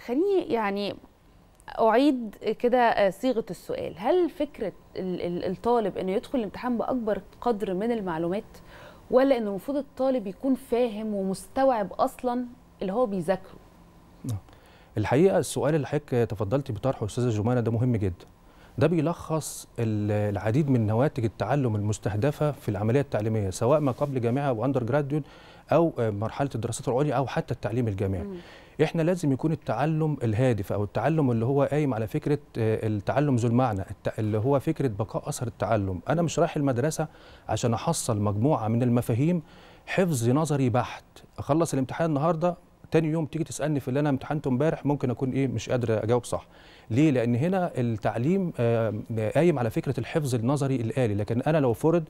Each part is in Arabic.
خليني يعني اعيد كده آه، صيغه السؤال هل فكره الطالب انه يدخل الامتحان باكبر قدر من المعلومات ولا انه المفروض الطالب يكون فاهم ومستوعب اصلا اللي هو بيذاكره نعم. الحقيقه السؤال اللي حضرتك تفضلتي بطرحه استاذه جمانه ده مهم جدا ده بيلخص العديد من نواتج التعلم المستهدفه في العمليه التعليميه سواء ما قبل جامعه او اندر جراديوت او مرحله الدراسات العليا او حتى التعليم الجامعي احنا لازم يكون التعلم الهادف او التعلم اللي هو قايم على فكره آه، التعلم ذو المعنى اللي هو فكره بقاء اثر التعلم انا مش رايح المدرسه عشان احصل مجموعه من المفاهيم حفظ نظري بحت اخلص الامتحان النهارده تاني يوم تيجي تسالني في اللي انا امتحنته امبارح ممكن اكون ايه مش قادر اجاوب صح ليه لان هنا التعليم آه، قايم على فكره الحفظ النظري الالي لكن انا لو فرض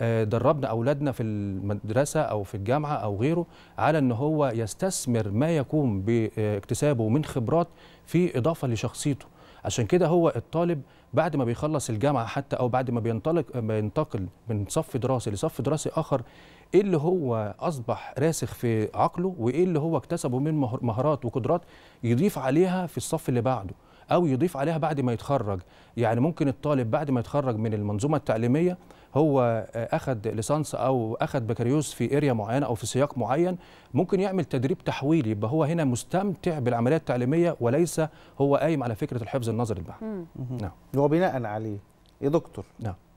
آه، دربنا اولادنا في المدرسه او في الجامعه او غيره على ان هو يستثمر ما يقوم باكتسابه من خبرات في اضافه لشخصيته عشان كده هو الطالب بعد ما بيخلص الجامعه حتى او بعد ما بينطلق بينتقل من صف دراسي لصف دراسي اخر ايه اللي هو اصبح راسخ في عقله وايه اللي هو اكتسبه من مهارات وقدرات يضيف عليها في الصف اللي بعده او يضيف عليها بعد ما يتخرج يعني ممكن الطالب بعد ما يتخرج من المنظومه التعليميه هو آه، اخذ ليسانس او اخذ بكالوريوس في اريا معينه او في سياق معين ممكن يعمل تدريب تحويلي يبقى هو هنا مستمتع بالعمليه التعليميه وليس هو قايم على فكره الحفظ النظري البحت نعم هو بناء عليه يا دكتور نعم